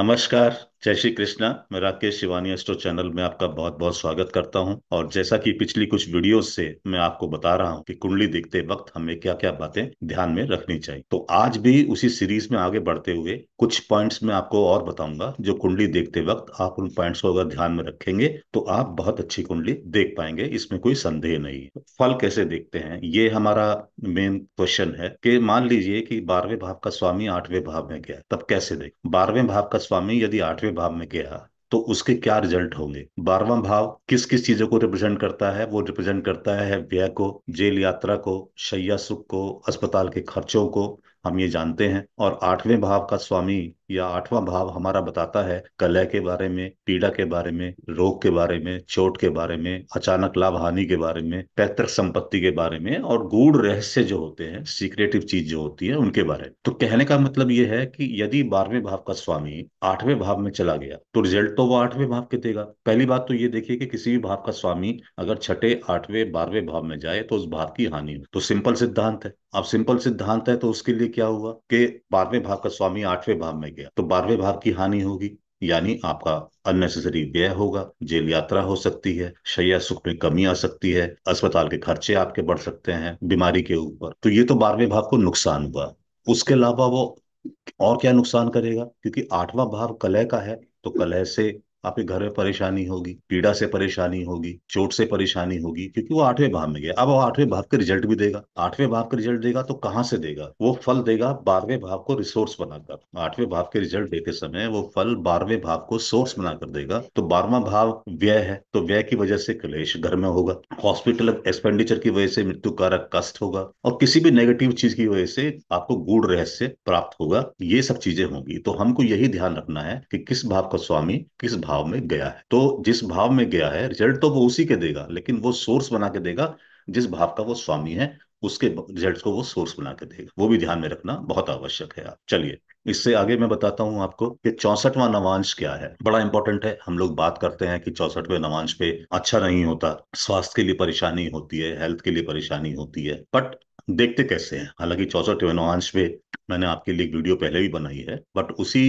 नमस्कार जय श्री कृष्णा मैं राकेश शिवानी एस्ट्रो चैनल में आपका बहुत बहुत स्वागत करता हूं और जैसा कि पिछली कुछ वीडियोस से मैं आपको बता रहा हूं कि कुंडली देखते वक्त हमें क्या क्या बातें ध्यान में रखनी चाहिए तो आज भी उसी सीरीज में आगे बढ़ते हुए कुछ पॉइंट्स मैं आपको और बताऊंगा जो कुंडली देखते वक्त आप उन पॉइंट्स को अगर ध्यान में रखेंगे तो आप बहुत अच्छी कुंडली देख पाएंगे इसमें कोई संदेह नहीं है फल कैसे देखते हैं ये हमारा मेन क्वेश्चन है कि मान लीजिए कि बारहवें भाव का स्वामी आठवें भाव में गया तब कैसे देख बारहवें भाव का स्वामी यदि आठवें भाव में गया तो उसके क्या रिजल्ट होंगे बारवा भाव किस किस चीजों को रिप्रेजेंट करता है वो रिप्रेजेंट करता है व्यय को जेल यात्रा को शैया सुख को अस्पताल के खर्चों को हम ये जानते हैं और आठवें भाव का स्वामी या आठवां भाव हमारा बताता है कलह के बारे में पीड़ा के बारे में रोग के बारे में चोट के बारे में अचानक लाभ हानि के बारे में पैतृक संपत्ति के बारे में और गूढ़ रहस्य जो होते हैं सीक्रेटिव चीज जो होती है उनके बारे में तो कहने का मतलब यह है कि यदि बारहवें भाव का स्वामी आठवें भाव में चला गया तो रिजल्ट तो वो आठवें भाव के देगा पहली बात तो ये देखिए कि किसी भी भाव का स्वामी अगर छठे आठवें बारहवें भाव में जाए तो उस भाव की हानि तो सिंपल सिद्धांत है अब सिंपल सिद्धांत है तो उसके लिए क्या हुआ कि बारहवें भाव का स्वामी आठवें भाव में गया गया तो बारहवें भाव की हानि होगी यानी आपका अननेसेसरी व्यय होगा जेल यात्रा हो सकती है शैया सुख में कमी आ सकती है अस्पताल के खर्चे आपके बढ़ सकते हैं बीमारी के ऊपर तो ये तो बारहवें भाव को नुकसान हुआ उसके अलावा वो और क्या नुकसान करेगा क्योंकि आठवां भाव कलह का है तो कलह से आपके घर में परेशानी होगी पीड़ा से परेशानी होगी चोट से परेशानी होगी क्योंकि वो आठवें भाव में गया अब वो आठवें भाव का रिजल्ट भी देगा आठवें भाव का रिजल्ट देगा तो कहाँ से देगा वो फल देगा बारहवें भाव को रिसोर्स बनाकर आठवें भाव के रिजल्ट देते समय वो फल बारहवें भाव को सोर्स बनाकर देगा तो बारहवा भाव व्यय है तो व्यय की वजह से क्लेश घर में होगा हॉस्पिटल एक्सपेंडिचर की वजह से मृत्यु कारक कष्ट होगा और किसी भी नेगेटिव चीज की वजह से आपको गुड़ रहस्य प्राप्त होगा ये सब चीजें होंगी तो हमको यही ध्यान रखना है कि किस भाव का स्वामी किस भाव भाव में गया है तो जिस भाव में गया है रिजल्ट तो वो उसी के देगा लेकिन वो सोर्स बना के देगा जिस भाव का वो स्वामी है उसके रिजल्ट को वो सोर्स बना के देगा वो भी ध्यान में रखना बहुत आवश्यक है आप चलिए इससे आगे मैं बताता हूं आपको कि चौसठवा नवांश क्या है बड़ा इंपॉर्टेंट है हम लोग बात करते हैं कि चौसठवें नवांश पे अच्छा नहीं होता स्वास्थ्य के लिए परेशानी होती है हेल्थ के लिए परेशानी होती है बट देखते कैसे हैं हालांकि चौसठ एवनोआंश पे मैंने आपके लिए एक वीडियो पहले भी बनाई है बट उसी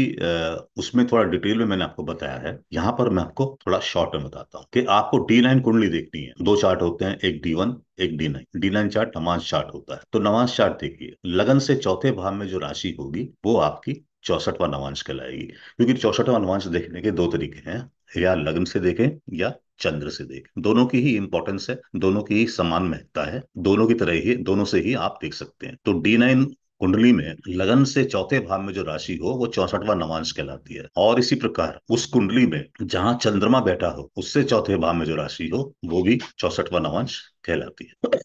उसमें थोड़ा डिटेल में मैंने आपको बताया है यहाँ पर मैं आपको थोड़ा शॉर्ट में बताता हूँ कि आपको डी नाइन कुंडली देखनी है दो चार्ट होते हैं एक डी वन एक D nine D nine chart नमाज चार्ट होता है तो नमाज चार्ट देखिए लगन से चौथे भाव में जो राशि होगी वो आपकी चौसठवा नवांश कहलाएगी क्योंकि चौसठवा नवांश देखने के दो तरीके हैं या लग्न से देखें या चंद्र से देख दोनों की ही इंपॉर्टेंस है दोनों की ही समान महत्ता है दोनों की तरह ही दोनों से ही आप देख सकते हैं तो डी नाइन कुंडली में लगन से चौथे भाव में जो राशि हो वो चौसठवा नवांश कहलाती है और इसी प्रकार उस कुंडली में जहाँ चंद्रमा बैठा हो उससे चौथे भाव में जो राशि हो वो भी चौसठवा नवांश कहलाती है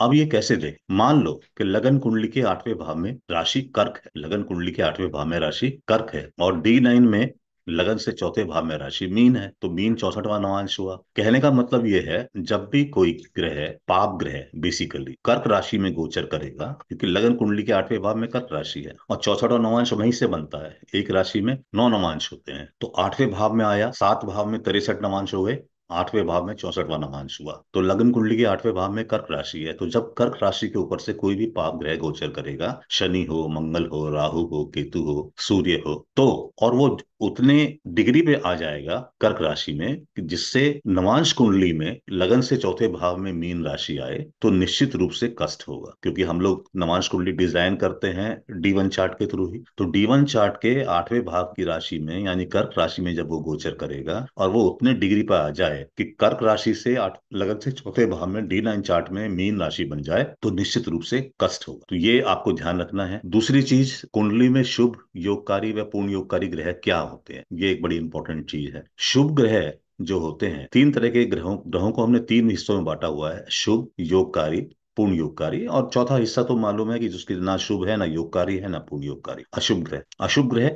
अब ये कैसे दे मान लो कि लगन कुंडली के आठवें भाव में राशि कर्क है लगन कुंडली के आठवें भाव में राशि कर्क है और डी नाइन में लगन से चौथे भाव में राशि मीन है तो मीन चौसठवा नवांश हुआ कहने का मतलब यह है जब भी कोई ग्रह पाप ग्रह बेसिकली कर्क राशि में गोचर करेगा क्योंकि लगन कुंडली के आठवें भाव में कर्क राशि है और चौसठवा नवांश वहीं से बनता है एक राशि में नौ नवांश होते हैं तो आठवें भाव में आया सात भाव में तिरसठ नवांश हो गए आठवें भाव में चौसठवा नवांश हुआ तो लग्न कुंडली के आठवें भाव में कर्क राशि है तो जब कर्क राशि के ऊपर से कोई भी पाप ग्रह गोचर करेगा शनि हो मंगल हो राहु हो केतु हो सूर्य हो तो और वो उतने डिग्री पे आ जाएगा कर्क राशि में जिससे नवांश कुंडली में लगन से चौथे भाव में मीन राशि आए तो निश्चित रूप से कष्ट होगा क्योंकि हम लोग नवांश कुंडली डिजाइन करते हैं डी वन चार्ट के थ्रू ही तो डी वन चार्ट के आठवें भाव की राशि में यानी कर्क राशि में जब वो गोचर करेगा और वो उतने डिग्री पर आ जाए कि कर्क राशि से आठ लगन से चौथे भाव में डी नाइन चार्ट में मीन राशि बन जाए तो निश्चित रूप से कष्ट होगा तो ये आपको ध्यान रखना है दूसरी चीज कुंडली में शुभ योगकारी व पूर्ण योगकारी ग्रह क्या होते हैं ये एक बड़ी इंपॉर्टेंट चीज है शुभ ग्रह जो होते हैं तीन तरह के ग्रहों ग्रहों को हमने तीन हिस्सों में बांटा हुआ है शुभ योगकारी पूर्ण योगकारी और चौथा हिस्सा तो मालूम है कि जिसके ना शुभ है ना योगकारी है ना पूर्ण योगकारी अशुभ ग्रह अशुभ ग्रह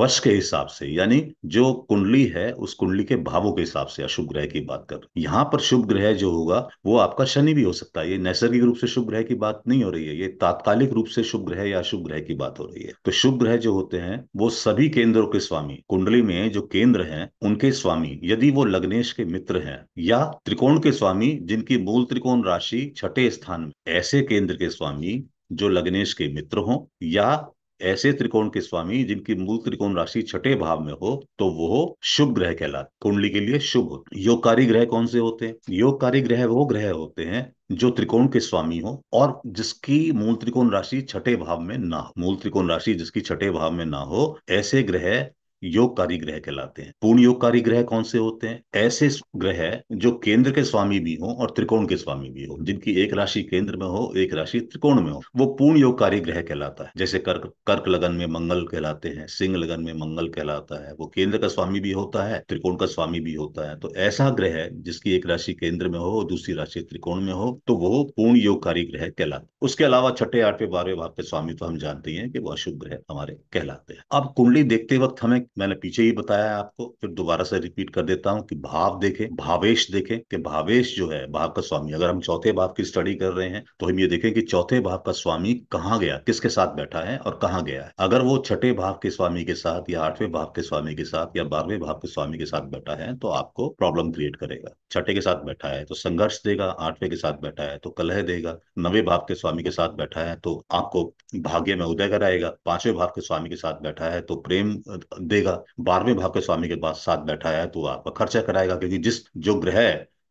वर्ष के हिसाब से यानी जो कुंडली है उस कुंडली के भावों के हिसाब से अशुभ ग्रह की बात कर यहाँ पर शुभ ग्रह जो होगा वो आपका शनि भी हो सकता है ये नैसर्गिक रूप से शुभ ग्रह की बात नहीं हो रही है ये तात्कालिक रूप से शुभ ग्रह या अशुभ ग्रह की बात हो रही है तो शुभ ग्रह जो होते हैं वो सभी केंद्रों के स्वामी कुंडली में जो केंद्र है उनके स्वामी यदि वो लग्नेश के मित्र हैं या त्रिकोण के स्वामी जिनकी मूल त्रिकोण राशि छठे स्थान स्थान में ऐसे केंद्र के स्वामी जो लग्नेश के मित्र हों या ऐसे त्रिकोण के स्वामी जिनकी मूल त्रिकोण राशि छठे भाव में हो तो वो शुभ ग्रह कहलाते कुंडली के लिए शुभ होते योगकारी ग्रह कौन से होते हैं योगकारी ग्रह वो ग्रह होते हैं जो त्रिकोण के स्वामी हो और जिसकी मूल त्रिकोण राशि छठे भाव में ना हो मूल त्रिकोण राशि जिसकी छठे भाव में ना हो ऐसे ग्रह योग कार्य ग्रह कहलाते हैं पूर्ण योग कार्य ग्रह कौन से होते हैं ऐसे ग्रह जो केंद्र के स्वामी भी हो और त्रिकोण के स्वामी भी हो जिनकी एक राशि केंद्र में हो एक राशि त्रिकोण में हो वो पूर्ण योग कार्य ग्रह कहलाता है जैसे कर्क कर्क लगन में मंगल कहलाते हैं सिंह लगन में मंगल कहलाता है वो केंद्र का स्वामी भी होता है त्रिकोण का स्वामी भी होता है तो ऐसा ग्रह जिसकी एक राशि केंद्र में हो दूसरी राशि त्रिकोण में हो तो वो पूर्ण योग कार्य ग्रह कहलाता है उसके अलावा छठे आठवें बारहवें भाव के स्वामी तो हम जानते हैं कि वो अशुभ ग्रह हमारे कहलाते हैं अब कुंडली देखते वक्त हमें मैंने पीछे ही बताया आपको फिर दोबारा से रिपीट कर देता हूँ कि भाव देखें भावेश देखें कि भावेश जो है भाव का स्वामी अगर हम चौथे भाव की स्टडी कर रहे हैं तो हम ये देखें कि चौथे भाव का स्वामी कहाँ गया किसके साथ बैठा है और कहाँ गया है अगर वो छठे भाव के स्वामी के साथ या आठवें भाव के स्वामी के साथ या बारहवें भाव के स्वामी के साथ बैठा है तो आपको प्रॉब्लम क्रिएट करेगा छठे के साथ बैठा है तो संघर्ष देगा आठवें के साथ बैठा है तो कलह देगा नवे भाव के स्वामी के साथ बैठा है तो आपको भाग्य में उदय कराएगा पांचवें भाव के स्वामी के साथ बैठा है तो प्रेम देगा करेगा बारहवें भाव के स्वामी के पास साथ बैठा है तो आपका खर्चा कराएगा क्योंकि जिस जो ग्रह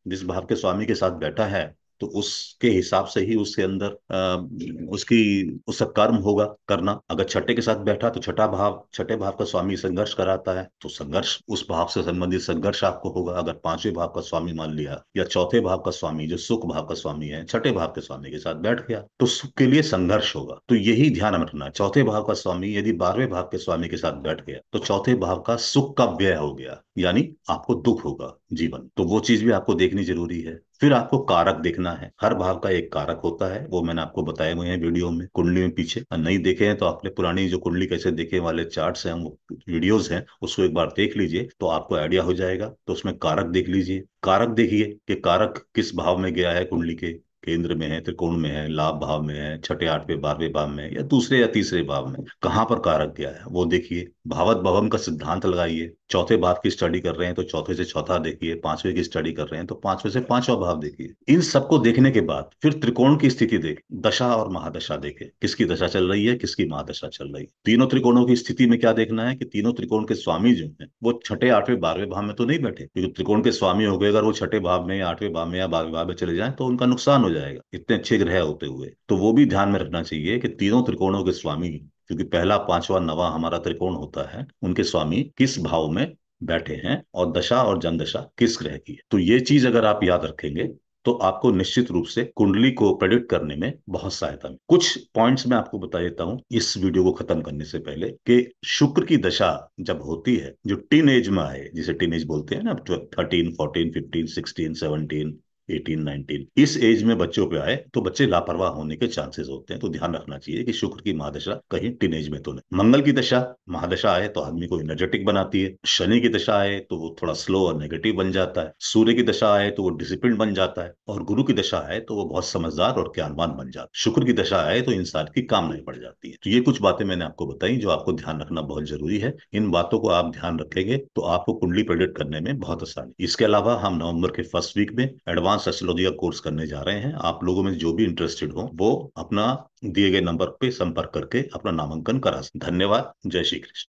जिस भाव के स्वामी के साथ बैठा है तो उसके हिसाब से ही उसके अंदर आ, उसकी उसका कर्म होगा करना अगर छठे के साथ बैठा तो छठा भाव छठे भाव का स्वामी संघर्ष कराता है तो संघर्ष उस भाव से संबंधित संघर्ष आपको होगा अगर पांचवें भाव का स्वामी मान लिया या चौथे भाव का स्वामी जो सुख भाव का स्वामी है छठे भाव के स्वामी के साथ बैठ गया तो सुख के लिए संघर्ष होगा तो यही ध्यान रखना चौथे भाव का स्वामी यदि बारहवें भाव के स्वामी के साथ बैठ गया तो चौथे भाव का सुख का व्यय हो गया यानी आपको दुख होगा जीवन तो वो चीज भी आपको देखनी जरूरी है फिर आपको कारक देखना है हर भाव का एक कारक होता है वो मैंने आपको बताए हुए हैं वीडियो में कुंडली में पीछे नहीं देखे हैं तो आपने पुरानी जो कुंडली कैसे देखे वाले चार्ट्स हैं वो वीडियोस हैं उसको एक बार देख लीजिए तो आपको आइडिया हो जाएगा तो उसमें कारक देख लीजिए कारक देखिए कि कारक किस भाव में गया है कुंडली के केंद्र में है त्रिकोण में है लाभ भाव में है छठे आठवें बारहवें भाव में या दूसरे या तीसरे भाव में कहाँ पर कारक दिया है वो देखिए भावत भवम का सिद्धांत लगाइए चौथे भाव की स्टडी कर रहे हैं तो चौथे से चौथा देखिए पांचवे की स्टडी कर रहे हैं तो पांचवे से पांचवा भाव देखिए इन सबको देखने के बाद फिर त्रिकोण की स्थिति देख दशा और महादशा देखे किसकी दशा चल रही है किसकी महादशा चल रही है तीनों त्रिकोणों की स्थिति में क्या देखना है कि तीनों त्रिकोण के स्वामी जो है वो छठे आठवें बारहवें भाव में तो नहीं बैठे क्योंकि त्रिकोण के स्वामी हो गए अगर वो छठे भाव में आठवें भाव में या बारहवें भाव में चले जाए तो उनका नुकसान हो जाए जाएगा इतने अच्छे ग्रह होते हुए तो वो भी ध्यान में रखना चाहिए कि तीनों त्रिकोणों के स्वामी क्योंकि पहला पांचवा नवा हमारा त्रिकोण होता है उनके स्वामी किस भाव में बैठे हैं और दशा और जनदशा किस ग्रह की है तो ये चीज अगर आप याद रखेंगे तो आपको निश्चित रूप से कुंडली को प्रेडिक्ट करने में बहुत सहायता मिली कुछ पॉइंट्स मैं आपको बता देता हूं इस वीडियो को खत्म करने से पहले कि शुक्र की दशा जब होती है जो टीन एज में आए जिसे टीन एज बोलते हैं ना thirteen fourteen fifteen sixteen seventeen eighteen nineteen इस एज में बच्चों पे आए तो बच्चे लापरवाह होने के चांसेस होते हैं तो ध्यान रखना चाहिए कि शुक्र की महादशा कहीं टीन एज में तो नहीं मंगल की दशा महादशा आए तो आदमी को एनर्जेटिक बनाती है शनि की दशा आए तो वो थोड़ा स्लो और नेगेटिव बन जाता है सूर्य की दशा आए तो वो डिसिप्लिन बन जाता है और गुरु की दशा आए तो वो बहुत समझदार और ज्ञानवान बन जाता है शुक्र की दशा आए तो इंसान की कामनाएं बढ़ जाती है तो ये कुछ बातें मैंने आपको बताई जो आपको ध्यान रखना बहुत जरूरी है इन बातों को आप ध्यान रखेंगे तो आपको कुंडली प्रेडिक्ट करने में बहुत आसानी इसके अलावा हम नवंबर के फर्स्ट वीक में एडवांस एडवांस हाँ, एस्ट्रोलॉजी का कोर्स करने जा रहे हैं आप लोगों में जो भी इंटरेस्टेड हो वो अपना दिए गए नंबर पे संपर्क करके अपना नामांकन करा सकते धन्यवाद जय श्री कृष्ण